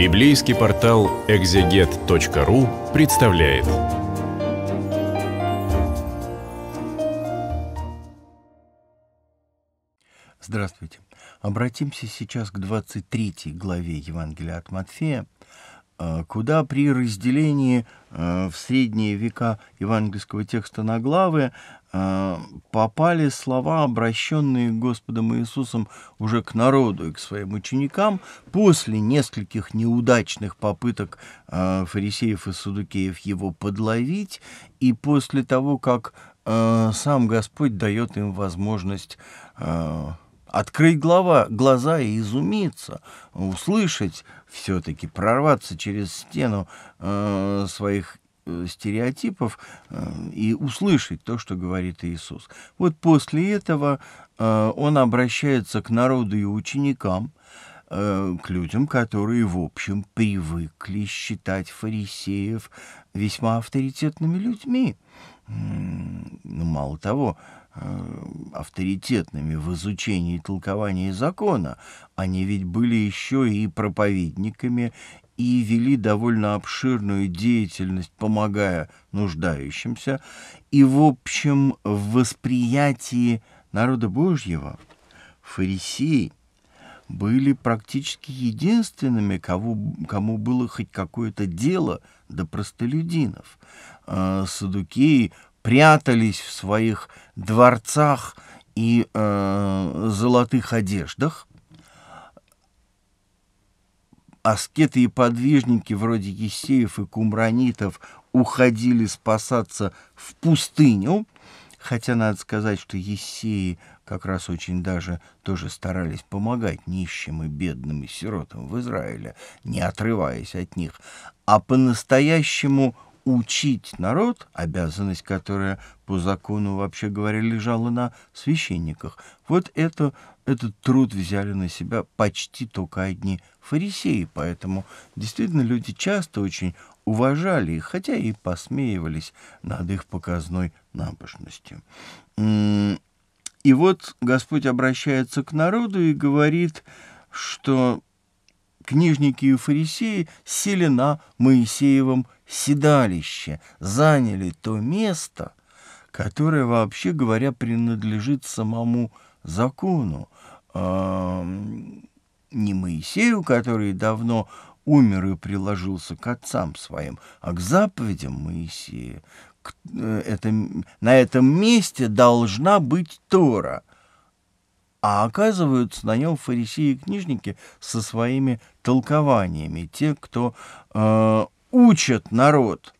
Библейский портал экзегет.ру представляет. Здравствуйте. Обратимся сейчас к 23 главе Евангелия от Матфея, а, куда при разделении а, в средние века евангельского текста на главы а, попали слова, обращенные Господом Иисусом уже к народу и к своим ученикам, после нескольких неудачных попыток фарисеев и садукеев его подловить, и после того, как сам Господь дает им возможность открыть глава, глаза и изумиться, услышать, все-таки прорваться через стену э, своих э, стереотипов э, и услышать то, что говорит Иисус. Вот после этого э, он обращается к народу и ученикам, Э, к людям, которые, в общем, привыкли считать фарисеев весьма авторитетными людьми. Ну, мало того, э, авторитетными в изучении и толковании закона. Они ведь были еще и проповедниками и вели довольно обширную деятельность, помогая нуждающимся. И, в общем, в восприятии народа Божьего фарисей – были практически единственными, кого, кому было хоть какое-то дело до простолюдинов. Э, садуки прятались в своих дворцах и э, золотых одеждах. Аскеты и подвижники вроде Есеев и Кумранитов уходили спасаться в пустыню, хотя надо сказать, что Есеи как раз очень даже тоже старались помогать нищим и бедным и сиротам в Израиле, не отрываясь от них, а по-настоящему учить народ, обязанность которая по закону, вообще говоря, лежала на священниках. Вот это, этот труд взяли на себя почти только одни фарисеи, поэтому действительно люди часто очень уважали их, хотя и посмеивались над их показной напышностью. И вот Господь обращается к народу и говорит, что книжники и фарисеи сели на Моисеевом седалище, заняли то место, которое, вообще говоря, принадлежит самому закону. А, не Моисею, который давно умер и приложился к отцам своим, а к заповедям Моисея, Э, это, на этом месте должна быть Тора. А оказываются на нем фарисеи и книжники со своими толкованиями, те, кто э, учат народ,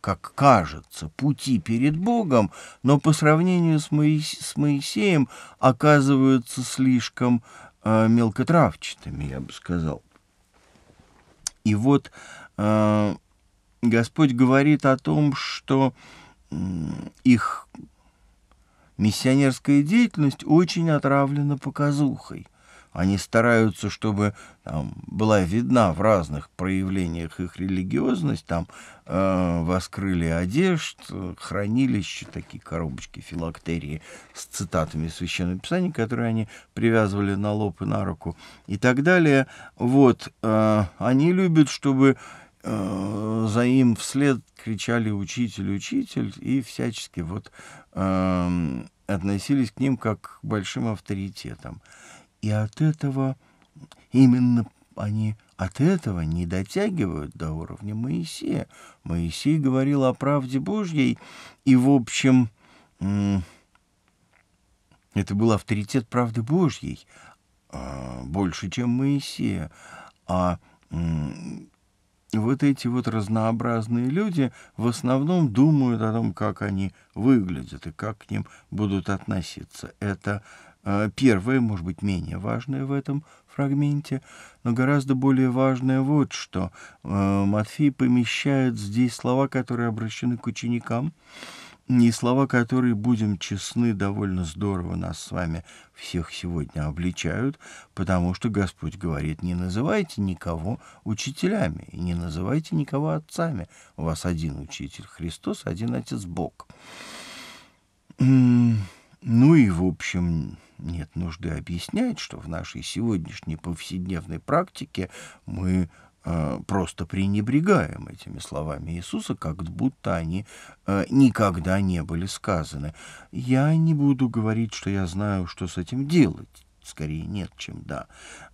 как кажется, пути перед Богом, но по сравнению с, Моис с Моисеем оказываются слишком э, мелкотравчатыми, я бы сказал. И вот э, Господь говорит о том, что их миссионерская деятельность очень отравлена показухой. Они стараются, чтобы там, была видна в разных проявлениях их религиозность, там э, воскрыли одежд, хранилища, такие коробочки филактерии с цитатами Священного Писания, которые они привязывали на лоб и на руку и так далее. Вот, э, они любят, чтобы Э, за им вслед кричали «Учитель, учитель!» и всячески вот э, относились к ним как к большим авторитетам. И от этого, именно они от этого не дотягивают до уровня Моисея. Моисей говорил о правде Божьей, и, в общем, э, это был авторитет правды Божьей, э, больше, чем Моисея. А вот эти вот разнообразные люди в основном думают о том, как они выглядят и как к ним будут относиться. Это э, первое, может быть, менее важное в этом фрагменте, но гораздо более важное вот что. Э, Матфей помещает здесь слова, которые обращены к ученикам и слова, которые, будем честны, довольно здорово нас с вами всех сегодня обличают, потому что Господь говорит, не называйте никого учителями, и не называйте никого отцами. У вас один учитель Христос, один отец Бог. Ну и, в общем, нет нужды объяснять, что в нашей сегодняшней повседневной практике мы Э, просто пренебрегаем этими словами Иисуса, как будто они э, никогда не были сказаны. Я не буду говорить, что я знаю, что с этим делать. Скорее нет, чем да.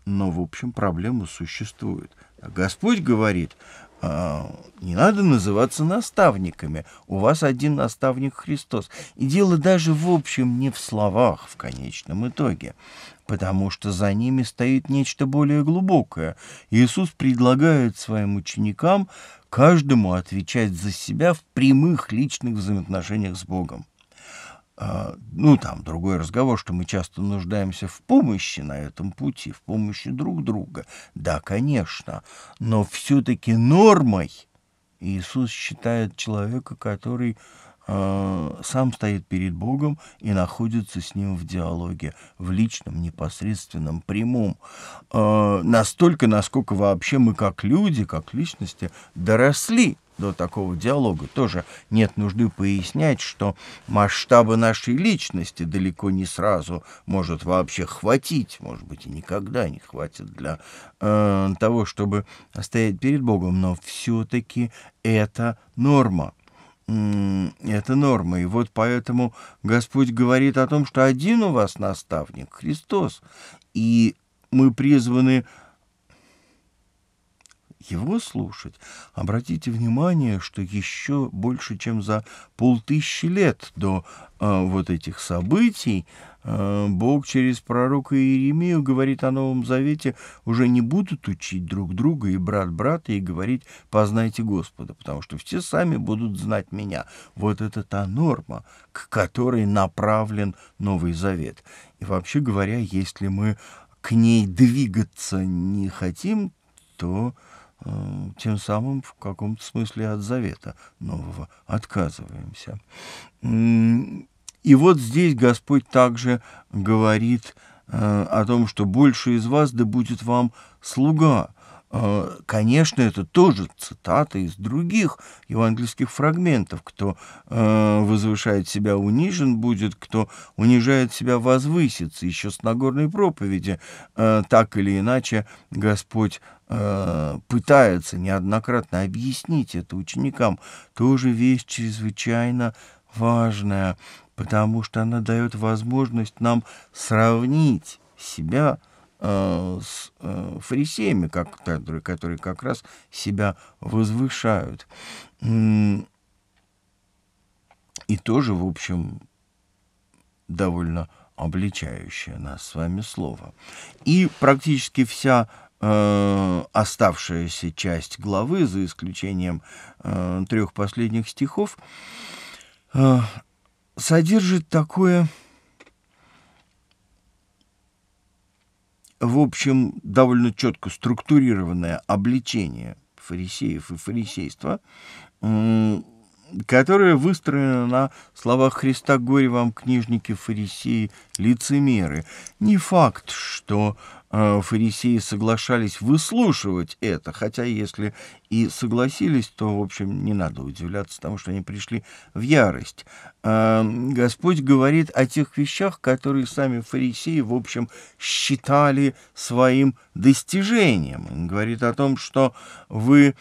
Но, в общем, проблема существует. А Господь говорит, э, не надо называться наставниками. У вас один наставник Христос. И дело даже в общем не в словах в конечном итоге потому что за ними стоит нечто более глубокое. Иисус предлагает своим ученикам каждому отвечать за себя в прямых личных взаимоотношениях с Богом. А, ну, там другой разговор, что мы часто нуждаемся в помощи на этом пути, в помощи друг друга. Да, конечно, но все-таки нормой Иисус считает человека, который Э, сам стоит перед Богом и находится с Ним в диалоге, в личном, непосредственном, прямом. Э, настолько, насколько вообще мы как люди, как личности доросли до такого диалога. Тоже нет нужды пояснять, что масштабы нашей личности далеко не сразу может вообще хватить, может быть, и никогда не хватит для э, того, чтобы стоять перед Богом, но все-таки это норма это норма. И вот поэтому Господь говорит о том, что один у вас наставник — Христос. И мы призваны его слушать, обратите внимание, что еще больше, чем за полтысячи лет до э, вот этих событий, э, Бог через пророка Иеремию говорит о Новом Завете, уже не будут учить друг друга и брат брата и говорить «познайте Господа», потому что все сами будут знать меня. Вот это та норма, к которой направлен Новый Завет. И вообще говоря, если мы к ней двигаться не хотим, то Эм, тем самым в каком-то смысле от завета нового отказываемся. И вот здесь Господь также говорит э, о том, что больше из вас да будет вам слуга, Э, конечно, это тоже цитата из других евангельских фрагментов. Кто э, возвышает себя, унижен будет, кто унижает себя, возвысится. Еще с Нагорной проповеди э, так или иначе Господь пытается неоднократно объяснить это ученикам. Тоже вещь чрезвычайно важная, потому что она дает возможность нам сравнить себя с Э, с э, фарисеями, как, которые, как раз себя возвышают. И тоже, в общем, довольно обличающее нас с вами слово. И практически вся э, оставшаяся часть главы, за исключением э, трех последних стихов, э, содержит такое в общем, довольно четко структурированное обличение фарисеев и фарисейства которая выстроена на словах Христа «Горе вам, книжники, фарисеи, лицемеры». Не факт, что э, фарисеи соглашались выслушивать это, хотя если и согласились, то, в общем, не надо удивляться тому, что они пришли в ярость. Э, Господь говорит о тех вещах, которые сами фарисеи, в общем, считали своим достижением. Он говорит о том, что вы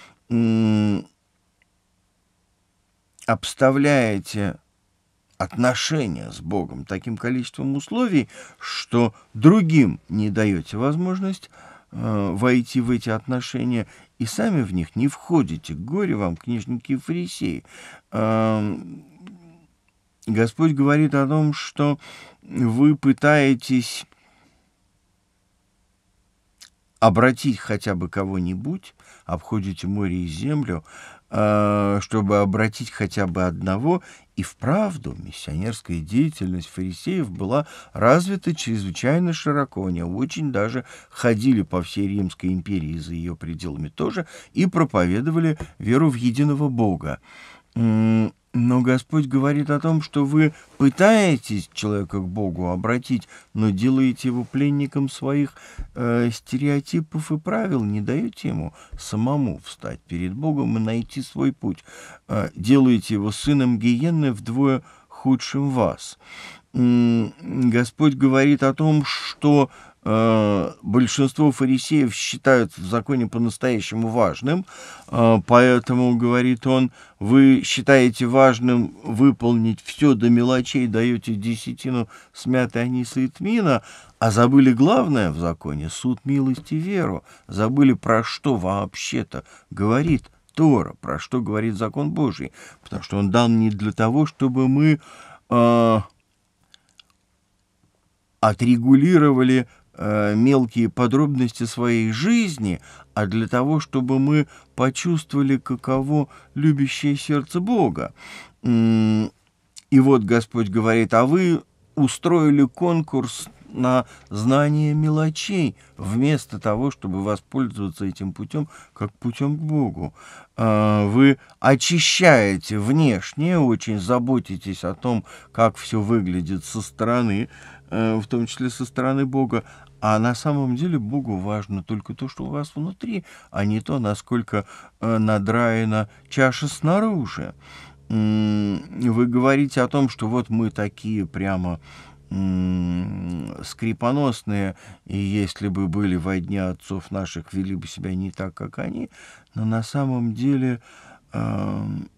обставляете отношения с Богом таким количеством условий, что другим не даете возможность э, войти в эти отношения и сами в них не входите. Горе вам, книжники и фарисеи. Э, Господь говорит о том, что вы пытаетесь обратить хотя бы кого-нибудь, обходите море и землю, а, чтобы обратить хотя бы одного. И вправду миссионерская деятельность фарисеев была развита чрезвычайно широко. Они очень даже ходили по всей Римской империи за ее пределами тоже и проповедовали веру в единого Бога. Но Господь говорит о том, что вы пытаетесь человека к Богу обратить, но делаете его пленником своих э, стереотипов и правил, не даете ему самому встать перед Богом и найти свой путь. Э, делаете его сыном гиены вдвое худшим вас. Господь говорит о том, что Э, большинство фарисеев считают в законе по-настоящему важным, э, поэтому, говорит он, вы считаете важным выполнить все до мелочей, даете десятину смяты аниса и тмина, а забыли главное в законе — суд, милость и веру. Забыли, про что вообще-то говорит Тора, про что говорит закон Божий, потому что он дан не для того, чтобы мы э, отрегулировали Э, мелкие подробности своей жизни, а для того, чтобы мы почувствовали, каково любящее сердце Бога. И вот Господь говорит, а вы устроили конкурс на знание мелочей, вместо того, чтобы воспользоваться этим путем как путем к Богу. Э, вы очищаете внешне, очень заботитесь о том, как все выглядит со стороны, Э, в том числе со стороны Бога. А на самом деле Богу важно только то, что у вас внутри, а не то, насколько э, надраена чаша снаружи. Вы говорите о том, что вот мы такие прямо скрипоносные, и если бы были во дня отцов наших, вели бы себя не так, как они, но на самом деле эм,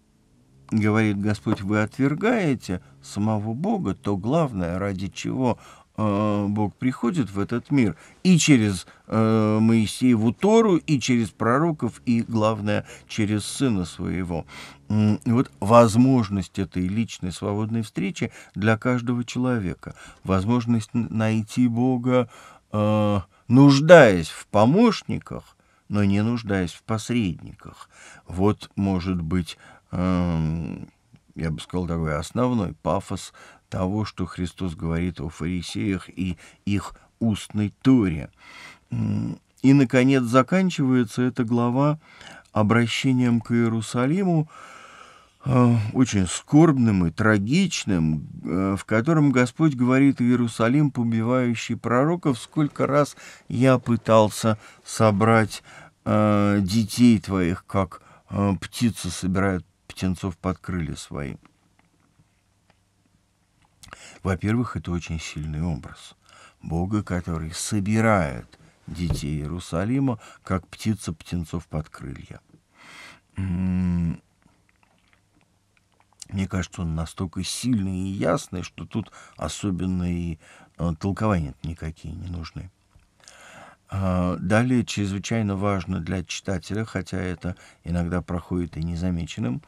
говорит Господь, вы отвергаете самого Бога, то главное, ради чего э, Бог приходит в этот мир и через э, Моисееву Тору, и через пророков, и, главное, через Сына Своего. И вот возможность этой личной свободной встречи для каждого человека, возможность найти Бога, э, нуждаясь в помощниках, но не нуждаясь в посредниках. Вот, может быть, Эм, я бы сказал, такой основной пафос того, что Христос говорит о фарисеях и их устной туре. И, наконец, заканчивается эта глава обращением к Иерусалиму, э, очень скорбным и трагичным, э, в котором Господь говорит Иерусалим, побивающий пророков, сколько раз я пытался собрать э, детей твоих, как птица собирают птенцов под крылья свои. Во-первых, это очень сильный образ Бога, который собирает детей Иерусалима, как птица птенцов под крылья. М-м-м. Мне кажется, он настолько сильный и ясный, что тут особенные э, толкования никакие не нужны. А, далее, чрезвычайно важно для читателя, хотя это иногда проходит и незамеченным,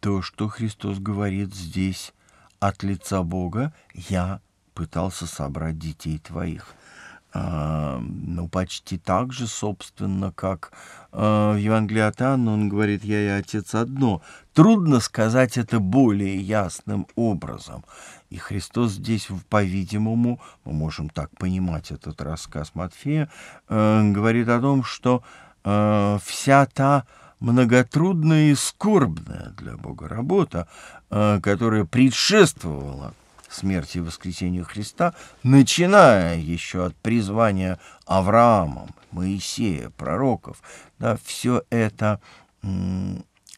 то, что Христос говорит здесь от лица Бога, я пытался собрать детей твоих ну, почти так же, собственно, как э, в Евангелии от Анны он говорит «Я и Отец одно». Трудно сказать это более ясным образом. И Христос здесь, по-видимому, мы можем так понимать этот рассказ Матфея, э, говорит о том, что э, вся та многотрудная и скорбная для Бога работа, которая предшествовала смерти и воскресению Христа, начиная еще от призвания Авраама, Моисея, пророков, да, все это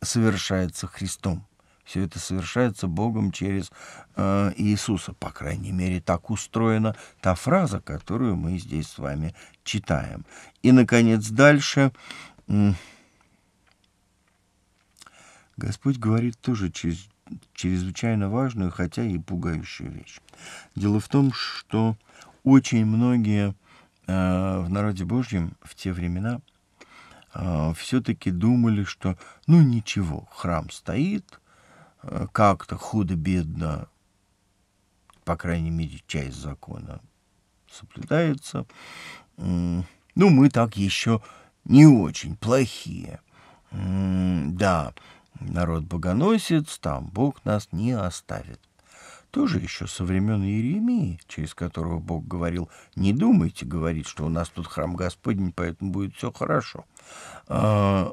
совершается Христом. Все это совершается Богом через э, Иисуса. По крайней мере, так устроена та фраза, которую мы здесь с вами читаем. И, наконец, дальше. Господь говорит тоже через, чрезвычайно важную, хотя и пугающую вещь. Дело в том, что очень многие э, в народе Божьем в те времена э, все-таки думали, что ну ничего, храм стоит, э, как-то худо-бедно, по крайней мере, часть закона соблюдается. Ну, мы так еще не очень плохие. Да, Народ богоносец, там Бог нас не оставит. Тоже еще со времен Иеремии, через которого Бог говорил, не думайте говорить, что у нас тут храм Господень, поэтому будет все хорошо. А,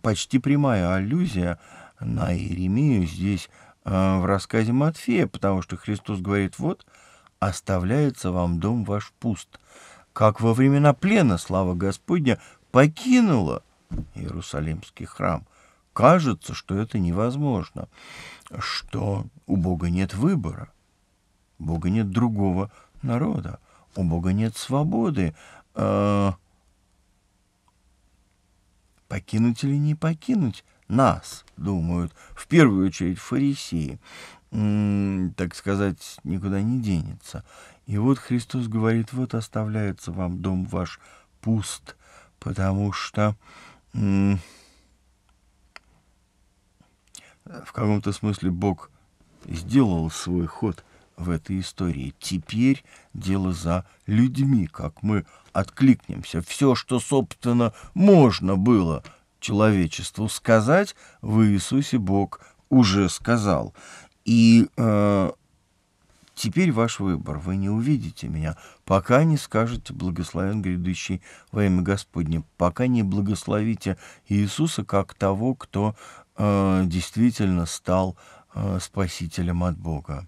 почти прямая аллюзия на Иеремию здесь а, в рассказе Матфея, потому что Христос говорит, вот, оставляется вам дом ваш пуст, как во времена плена слава Господня покинула Иерусалимский храм – кажется, что это невозможно, что у Бога нет выбора, у Бога нет другого народа, у Бога нет свободы. Э, покинуть или не покинуть нас, думают, в первую очередь фарисеи, так сказать, никуда не денется. И вот Христос говорит, вот оставляется вам дом ваш пуст, потому что... В каком-то смысле Бог сделал свой ход в этой истории. Теперь дело за людьми, как мы откликнемся. Все, что, собственно, можно было человечеству сказать, в Иисусе Бог уже сказал. И э, теперь ваш выбор. Вы не увидите меня, пока не скажете «Благословен грядущий во имя Господне», пока не благословите Иисуса как того, кто Э, действительно стал э, спасителем от Бога.